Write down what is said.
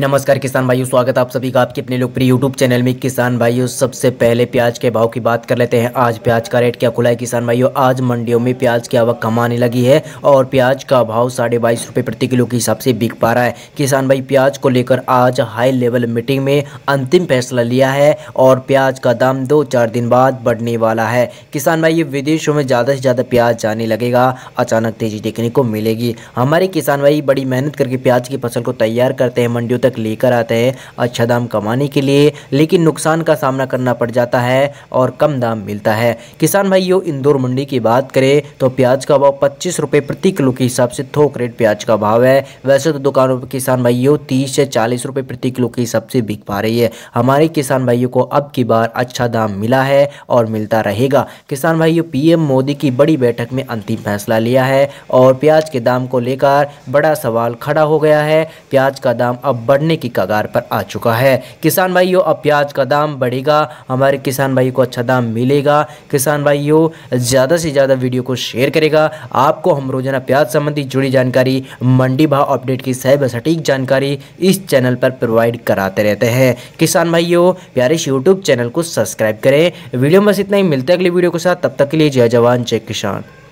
नमस्कार किसान भाइयों स्वागत आप सभी का आपके अपने लोकप्रिय यूट्यूब चैनल में किसान भाइयों सबसे पहले प्याज के भाव की बात कर लेते हैं आज प्याज का रेट क्या खुला है किसान भाइयों आज मंडियों में प्याज की आवक कम आने लगी है और प्याज का भाव साढ़े बाईस रुपये प्रति किलो के हिसाब से बिक पा रहा है किसान भाई प्याज को लेकर आज हाई लेवल मीटिंग में अंतिम फैसला लिया है और प्याज का दाम दो चार दिन बाद बढ़ने वाला है किसान भाई विदेशों में ज़्यादा से ज़्यादा प्याज जाने लगेगा अचानक तेजी देखने को मिलेगी हमारे किसान भाई बड़ी मेहनत करके प्याज की फसल को तैयार करते हैं मंडियों तक लेकर आते हैं अच्छा दाम कमाने के लिए लेकिन नुकसान का सामना करना पड़ जाता है और कम दाम मिलता है किसान भाइयों इंदौर मंडी की बात करें तो प्याज का भाव पच्चीस रुपये प्रति किलो के हिसाब से थोक रेट प्याज का भाव है वैसे तो दुकानों पर किसान भाइयों तीस से चालीस रुपये प्रति किलो के हिसाब से बिक पा रही है हमारे किसान भाइयों को अब की बार अच्छा दाम मिला है और मिलता रहेगा किसान भाइयों पीएम मोदी की बड़ी बैठक में अंतिम फैसला लिया है और प्याज के दाम को लेकर बड़ा सवाल खड़ा हो गया है प्याज का दाम अब बढ़ने की कगार पर आ चुका है किसान भाइयों अब प्याज का दाम बढ़ेगा हमारे किसान भाई को अच्छा दाम मिलेगा किसान भाइयों ज़्यादा से ज़्यादा वीडियो को शेयर करेगा आपको हम रोजाना प्याज संबंधी जुड़ी जानकारी मंडी भाव अपडेट की सह सटीक जानकारी इस चैनल पर प्रोवाइड कराते रहते हैं किसान भाइयों प्यारे यूट्यूब चैनल को सब्सक्राइब करें वीडियो में बस इतना ही मिलते हैं अगली वीडियो के साथ तब तक के लिए जय जवान जय किसान